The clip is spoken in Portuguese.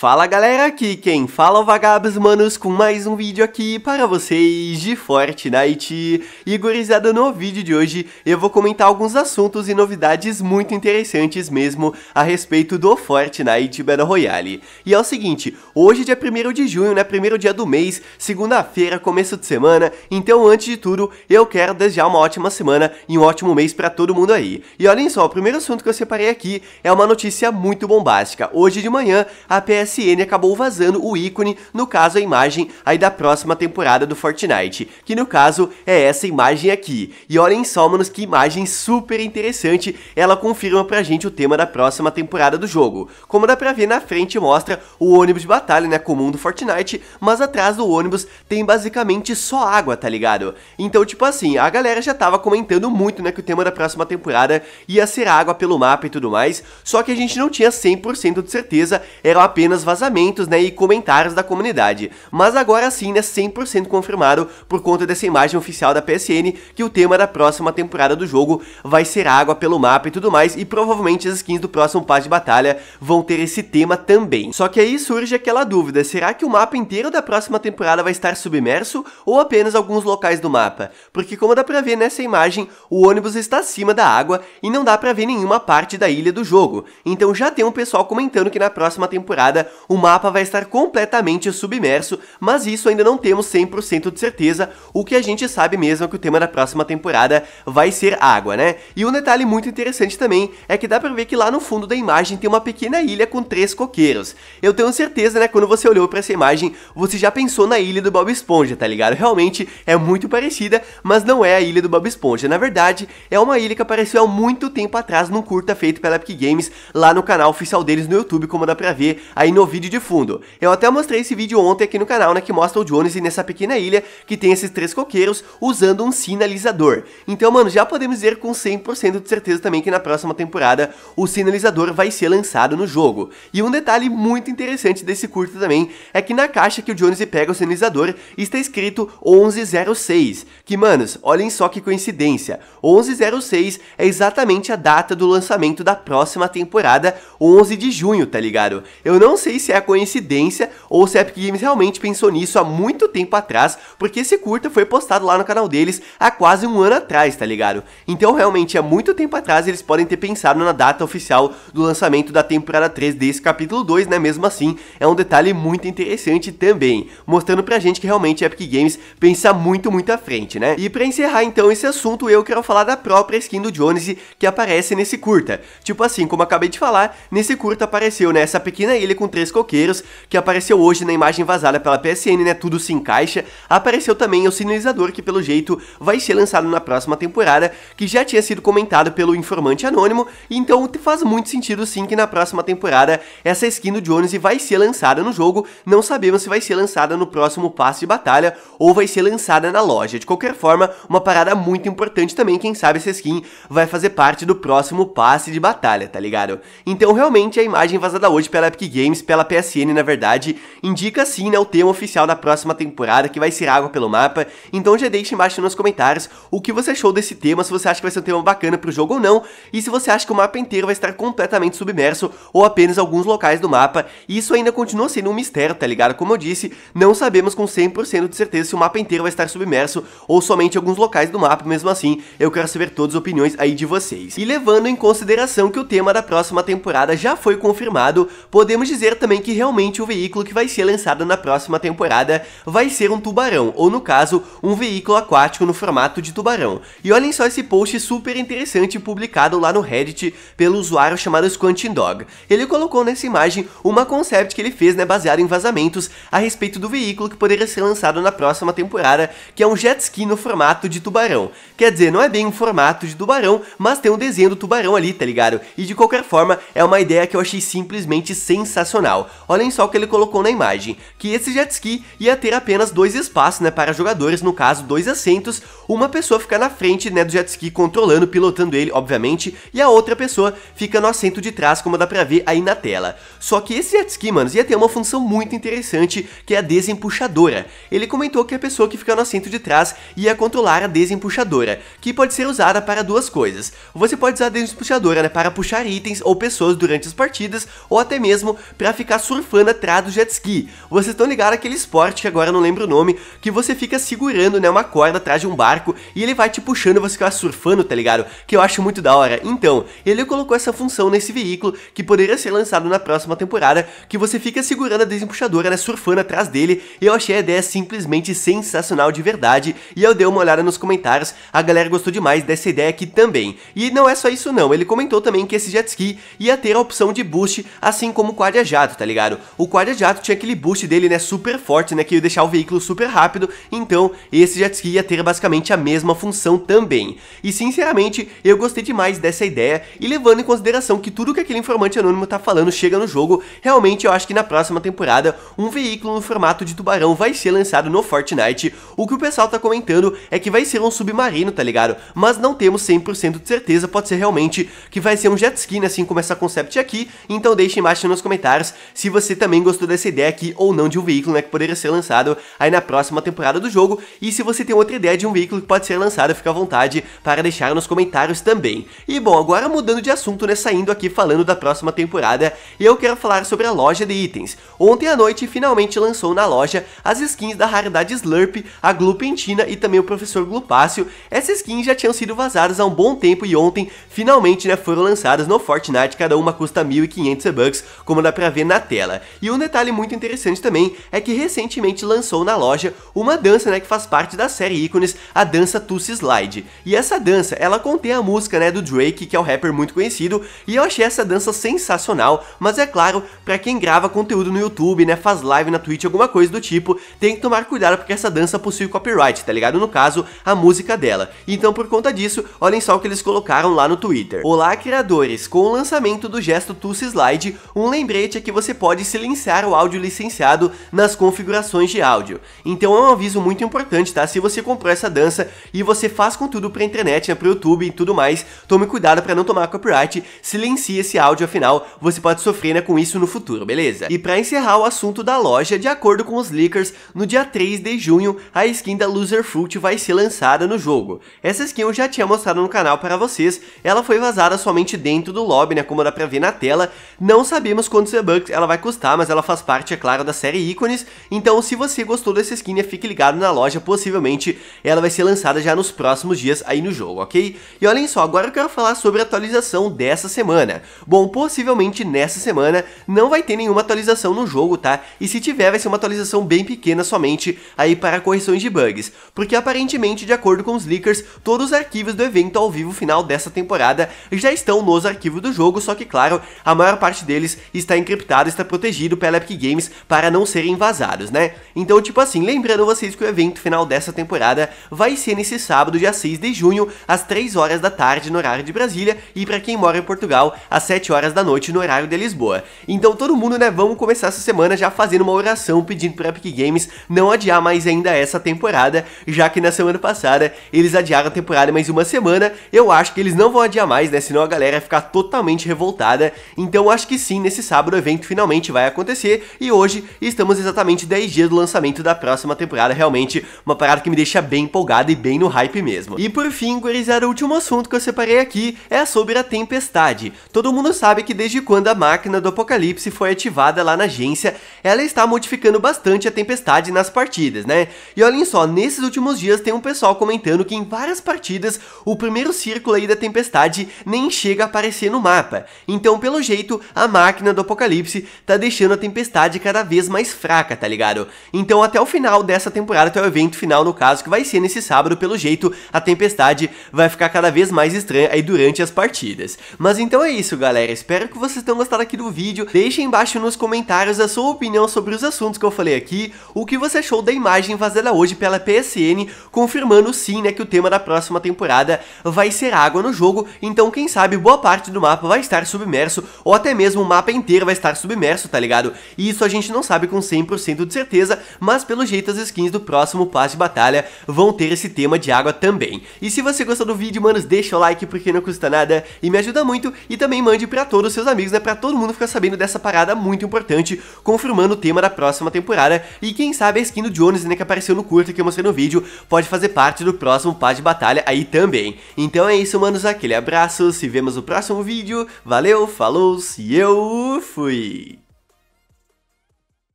Fala galera, aqui quem fala é o Vagabos Manos com mais um vídeo aqui para vocês de Fortnite. E gurizada, no vídeo de hoje eu vou comentar alguns assuntos e novidades muito interessantes mesmo a respeito do Fortnite Battle Royale. E é o seguinte, hoje é dia 1 de junho, né, primeiro dia do mês, segunda-feira, começo de semana, então antes de tudo eu quero desejar uma ótima semana e um ótimo mês para todo mundo aí. E olhem só, o primeiro assunto que eu separei aqui é uma notícia muito bombástica. Hoje de manhã a PS PSN acabou vazando o ícone, no caso a imagem aí da próxima temporada do Fortnite, que no caso é essa imagem aqui. E olhem só, manos, que imagem super interessante, ela confirma pra gente o tema da próxima temporada do jogo. Como dá pra ver na frente mostra o ônibus de batalha, né, comum do Fortnite, mas atrás do ônibus tem basicamente só água, tá ligado? Então, tipo assim, a galera já tava comentando muito, né, que o tema da próxima temporada ia ser água pelo mapa e tudo mais, só que a gente não tinha 100% de certeza, eram apenas vários vazamentos né, e comentários da comunidade, mas agora sim é né, 100% confirmado por conta dessa imagem oficial da PSN que o tema da próxima temporada do jogo vai ser água pelo mapa e tudo mais, e provavelmente as skins do próximo passe de batalha vão ter esse tema também. Só que aí surge aquela dúvida, será que o mapa inteiro da próxima temporada vai estar submerso ou apenas alguns locais do mapa? Porque como dá pra ver nessa imagem, o ônibus está acima da água e não dá pra ver nenhuma parte da ilha do jogo. Então já tem um pessoal comentando que na próxima temporada o mapa vai estar completamente submerso, mas isso ainda não temos 100% de certeza, o que a gente sabe mesmo é que o tema da próxima temporada vai ser água, né? E um detalhe muito interessante também é que dá pra ver que lá no fundo da imagem tem uma pequena ilha com três coqueiros. Eu tenho certeza, né, quando você olhou para essa imagem, você já pensou na ilha do Bob Esponja, tá ligado? Realmente é muito parecida, mas não é a ilha do Bob Esponja. Na verdade, é uma ilha que apareceu há muito tempo atrás num curta feito pela Epic Games lá no canal oficial deles no YouTube, como dá pra ver aí no no vídeo de fundo. Eu até mostrei esse vídeo ontem aqui no canal, né, que mostra o Jones nessa pequena ilha que tem esses três coqueiros usando um sinalizador. Então, mano, já podemos dizer com 100% de certeza também que na próxima temporada o sinalizador vai ser lançado no jogo. E um detalhe muito interessante desse curto também é que na caixa que o Jones pega o sinalizador está escrito 1106, que, manos, olhem só que coincidência. 1106 é exatamente a data do lançamento da próxima temporada, 11 de junho, tá ligado? Eu não sei sei se é coincidência ou se a Epic Games realmente pensou nisso há muito tempo atrás, porque esse curta foi postado lá no canal deles há quase um ano atrás, tá ligado? Então realmente há muito tempo atrás eles podem ter pensado na data oficial do lançamento da temporada 3 desse capítulo 2, né? Mesmo assim, é um detalhe muito interessante também, mostrando pra gente que realmente a Epic Games pensa muito, muito à frente, né? E pra encerrar então esse assunto, eu quero falar da própria skin do Jones que aparece nesse curta. Tipo assim, como acabei de falar, nesse curta apareceu, né, essa pequena ilha com Três Coqueiros, que apareceu hoje na imagem vazada pela PSN, né? Tudo se encaixa. Apareceu também o sinalizador, que pelo jeito vai ser lançado na próxima temporada, que já tinha sido comentado pelo informante anônimo, então faz muito sentido sim que na próxima temporada essa skin do Jones vai ser lançada no jogo, não sabemos se vai ser lançada no próximo passe de batalha ou vai ser lançada na loja. De qualquer forma, uma parada muito importante também, quem sabe essa skin vai fazer parte do próximo passe de batalha, tá ligado? Então realmente a imagem vazada hoje pela Epic Games pela PSN, na verdade, indica sim né, o tema oficial da próxima temporada, que vai ser Água pelo Mapa. Então já deixe embaixo nos comentários o que você achou desse tema, se você acha que vai ser um tema bacana pro jogo ou não, e se você acha que o mapa inteiro vai estar completamente submerso ou apenas alguns locais do mapa. E isso ainda continua sendo um mistério, tá ligado? Como eu disse, não sabemos com 100% de certeza se o mapa inteiro vai estar submerso ou somente alguns locais do mapa, mesmo assim, eu quero saber todas as opiniões aí de vocês. E levando em consideração que o tema da próxima temporada já foi confirmado, podemos dizer dizer também que realmente o veículo que vai ser lançado na próxima temporada vai ser um tubarão, ou no caso, um veículo aquático no formato de tubarão. E olhem só esse post super interessante publicado lá no Reddit pelo usuário chamado Squanting Dog. Ele colocou nessa imagem uma concept que ele fez né, baseado em vazamentos a respeito do veículo que poderia ser lançado na próxima temporada, que é um jet ski no formato de tubarão. Quer dizer, não é bem um formato de tubarão, mas tem um desenho do tubarão ali, tá ligado? E de qualquer forma, é uma ideia que eu achei simplesmente sensacional Internacional. Olhem só o que ele colocou na imagem, que esse jet ski ia ter apenas dois espaços, né, para jogadores, no caso, dois assentos, uma pessoa fica na frente, né, do jet ski controlando, pilotando ele, obviamente, e a outra pessoa fica no assento de trás, como dá pra ver aí na tela. Só que esse jet ski, manos, ia ter uma função muito interessante, que é a desempuxadora. Ele comentou que a pessoa que fica no assento de trás ia controlar a desempuxadora, que pode ser usada para duas coisas. Você pode usar a desempuxadora, né, para puxar itens ou pessoas durante as partidas, ou até mesmo para pra ficar surfando atrás do jet ski. Vocês estão ligados aquele esporte que agora não lembro o nome, que você fica segurando, né, uma corda atrás de um barco e ele vai te puxando você fica surfando, tá ligado? Que eu acho muito da hora. Então, ele colocou essa função nesse veículo que poderia ser lançado na próxima temporada, que você fica segurando a desempuxadora, né, surfando atrás dele. Eu achei a ideia simplesmente sensacional de verdade e eu dei uma olhada nos comentários, a galera gostou demais dessa ideia aqui também. E não é só isso não, ele comentou também que esse jet ski ia ter a opção de boost, assim como o quadra jato, tá ligado? O quadra jato tinha aquele boost dele, né, super forte, né, que ia deixar o veículo super rápido, então esse jet ski ia ter basicamente a mesma função também. E sinceramente, eu gostei demais dessa ideia, e levando em consideração que tudo que aquele informante anônimo tá falando chega no jogo, realmente eu acho que na próxima temporada, um veículo no formato de tubarão vai ser lançado no Fortnite, o que o pessoal tá comentando é que vai ser um submarino, tá ligado? Mas não temos 100% de certeza, pode ser realmente que vai ser um jet ski, né, assim como essa concept aqui, então deixe embaixo nos comentários se você também gostou dessa ideia aqui ou não de um veículo né, que poderia ser lançado aí na próxima temporada do jogo, e se você tem outra ideia de um veículo que pode ser lançado, fica à vontade para deixar nos comentários também. E bom, agora mudando de assunto, né, saindo aqui falando da próxima temporada, eu quero falar sobre a loja de itens. Ontem à noite finalmente lançou na loja as skins da raridade Slurp, a Glupentina e também o Professor Glupácio. Essas skins já tinham sido vazadas há um bom tempo e ontem finalmente né, foram lançadas no Fortnite, cada uma custa 1.500 bucks, como dá pra ver ver na tela. E um detalhe muito interessante também é que recentemente lançou na loja uma dança né, que faz parte da série ícones, a dança Tussi Slide. E essa dança, ela contém a música né, do Drake, que é um rapper muito conhecido, e eu achei essa dança sensacional, mas é claro, para quem grava conteúdo no YouTube, né, faz live na Twitch, alguma coisa do tipo, tem que tomar cuidado porque essa dança possui copyright, tá ligado? No caso, a música dela. Então, por conta disso, olhem só o que eles colocaram lá no Twitter. Olá, criadores! Com o lançamento do gesto Tussi Slide, um lembrete aqui é que você pode silenciar o áudio licenciado nas configurações de áudio. Então é um aviso muito importante, tá? Se você comprou essa dança e você faz com tudo pra internet, né, pro YouTube e tudo mais, tome cuidado para não tomar copyright, silencie esse áudio, afinal você pode sofrer né, com isso no futuro, beleza? E para encerrar o assunto da loja, de acordo com os leakers, no dia 3 de junho, a skin da Loser Fruit vai ser lançada no jogo. Essa skin eu já tinha mostrado no canal para vocês, ela foi vazada somente dentro do lobby, né, como dá pra ver na tela, não sabemos quando ser bug ela vai custar, mas ela faz parte, é claro, da série Ícones, então se você gostou dessa skin, fique ligado na loja, possivelmente ela vai ser lançada já nos próximos dias aí no jogo, ok? E olhem só, agora eu quero falar sobre a atualização dessa semana. Bom, possivelmente nessa semana não vai ter nenhuma atualização no jogo, tá? E se tiver, vai ser uma atualização bem pequena somente aí para correções de bugs, porque aparentemente, de acordo com os leakers, todos os arquivos do evento ao vivo final dessa temporada já estão nos arquivos do jogo, só que claro, a maior parte deles está encriptada encriptado está protegido pela Epic Games para não serem vazados, né? Então, tipo assim, lembrando vocês que o evento final dessa temporada vai ser nesse sábado, dia 6 de junho, às 3 horas da tarde no horário de Brasília e para quem mora em Portugal, às 7 horas da noite no horário de Lisboa. Então, todo mundo, né, vamos começar essa semana já fazendo uma oração pedindo para Epic Games não adiar mais ainda essa temporada, já que na semana passada eles adiaram a temporada mais uma semana. Eu acho que eles não vão adiar mais, né? Senão a galera vai ficar totalmente revoltada. Então, acho que sim, nesse sábado o evento finalmente vai acontecer e hoje estamos exatamente 10 dias do lançamento da próxima temporada, realmente uma parada que me deixa bem empolgado e bem no hype mesmo. E por fim, gurizada, o último assunto que eu separei aqui é sobre a tempestade. Todo mundo sabe que desde quando a máquina do apocalipse foi ativada lá na agência, ela está modificando bastante a tempestade nas partidas, né? E olhem só, nesses últimos dias tem um pessoal comentando que em várias partidas o primeiro círculo aí da tempestade nem chega a aparecer no mapa. Então, pelo jeito, a máquina do apocalipse apocalipse tá deixando a tempestade cada vez mais fraca, tá ligado? Então até o final dessa temporada, até o evento final no caso, que vai ser nesse sábado, pelo jeito, a tempestade vai ficar cada vez mais estranha aí durante as partidas. Mas então é isso, galera. Espero que vocês tenham gostado aqui do vídeo. Deixem embaixo nos comentários a sua opinião sobre os assuntos que eu falei aqui, o que você achou da imagem vazada hoje pela PSN, confirmando sim, né, que o tema da próxima temporada vai ser água no jogo, então quem sabe boa parte do mapa vai estar submerso, ou até mesmo o mapa inteiro vai estar estar submerso, tá ligado? E isso a gente não sabe com 100% de certeza, mas pelo jeito as skins do próximo passe de batalha vão ter esse tema de água também. E se você gostou do vídeo, manos, deixa o like porque não custa nada e me ajuda muito e também mande para todos os seus amigos, né, para todo mundo ficar sabendo dessa parada muito importante, confirmando o tema da próxima temporada e quem sabe a skin do Jones, né, que apareceu no curto que eu mostrei no vídeo, pode fazer parte do próximo passe de batalha aí também. Então é isso, manos, aquele abraço, se vemos no próximo vídeo, valeu, falou, se eu fui! Fui!